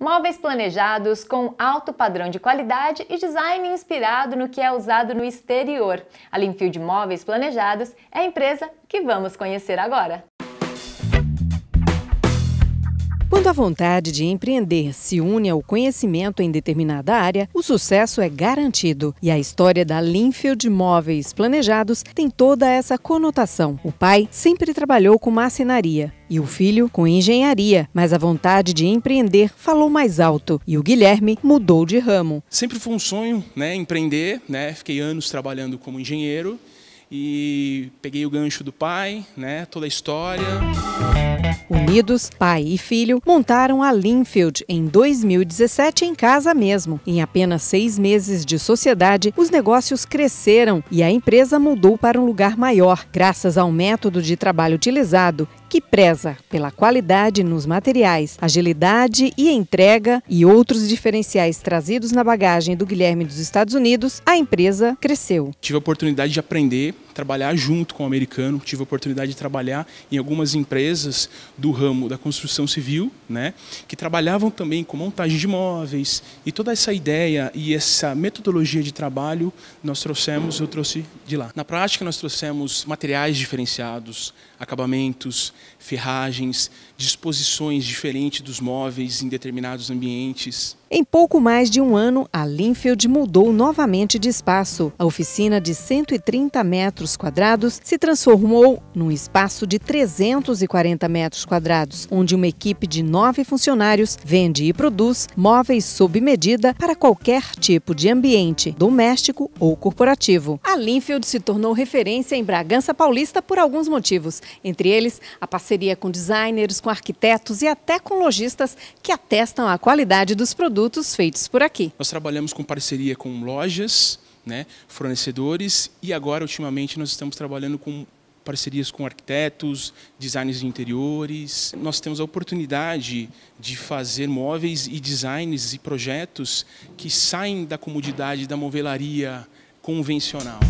Móveis planejados com alto padrão de qualidade e design inspirado no que é usado no exterior. A Linfield Móveis Planejados é a empresa que vamos conhecer agora. Quando a vontade de empreender se une ao conhecimento em determinada área, o sucesso é garantido. E a história da Linfield Móveis Planejados tem toda essa conotação. O pai sempre trabalhou com marcenaria e o filho com engenharia, mas a vontade de empreender falou mais alto e o Guilherme mudou de ramo. Sempre foi um sonho, né, empreender, né? Fiquei anos trabalhando como engenheiro e peguei o gancho do pai, né, toda a história. Unidos, pai e filho montaram a Linfield em 2017 em casa mesmo. Em apenas seis meses de sociedade, os negócios cresceram e a empresa mudou para um lugar maior, graças ao método de trabalho utilizado que preza pela qualidade nos materiais, agilidade e entrega e outros diferenciais trazidos na bagagem do Guilherme dos Estados Unidos, a empresa cresceu. Tive a oportunidade de aprender trabalhar junto com o americano. Tive a oportunidade de trabalhar em algumas empresas do ramo da construção civil, né, que trabalhavam também com montagem de móveis. E toda essa ideia e essa metodologia de trabalho nós trouxemos, eu trouxe de lá. Na prática, nós trouxemos materiais diferenciados, acabamentos, ferragens, disposições diferentes dos móveis em determinados ambientes. Em pouco mais de um ano, a Linfield mudou novamente de espaço. A oficina de 130 metros quadrados se transformou num espaço de 340 metros quadrados, onde uma equipe de nove funcionários vende e produz móveis sob medida para qualquer tipo de ambiente, doméstico ou corporativo. A Linfield se tornou referência em Bragança Paulista por alguns motivos, entre eles a parceria com designers, com arquitetos e até com lojistas que atestam a qualidade dos produtos produtos feitos por aqui. Nós trabalhamos com parceria com lojas, né, fornecedores e agora ultimamente nós estamos trabalhando com parcerias com arquitetos, designers de interiores. Nós temos a oportunidade de fazer móveis e designs e projetos que saem da comodidade da movelaria convencional.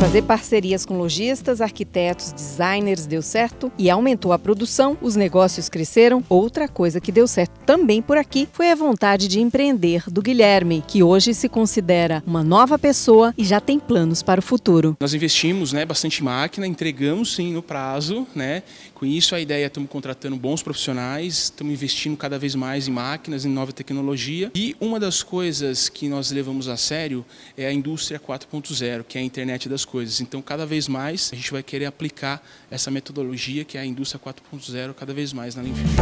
Fazer parcerias com lojistas, arquitetos, designers deu certo e aumentou a produção, os negócios cresceram. Outra coisa que deu certo também por aqui foi a vontade de empreender do Guilherme, que hoje se considera uma nova pessoa e já tem planos para o futuro. Nós investimos né, bastante em máquina, entregamos sim no prazo. Né? Com isso, a ideia é estamos contratando bons profissionais, estamos investindo cada vez mais em máquinas, em nova tecnologia. E uma das coisas que nós levamos a sério é a indústria 4.0, que é a internet das coisas. Então, cada vez mais, a gente vai querer aplicar essa metodologia que é a indústria 4.0 cada vez mais na Linfield.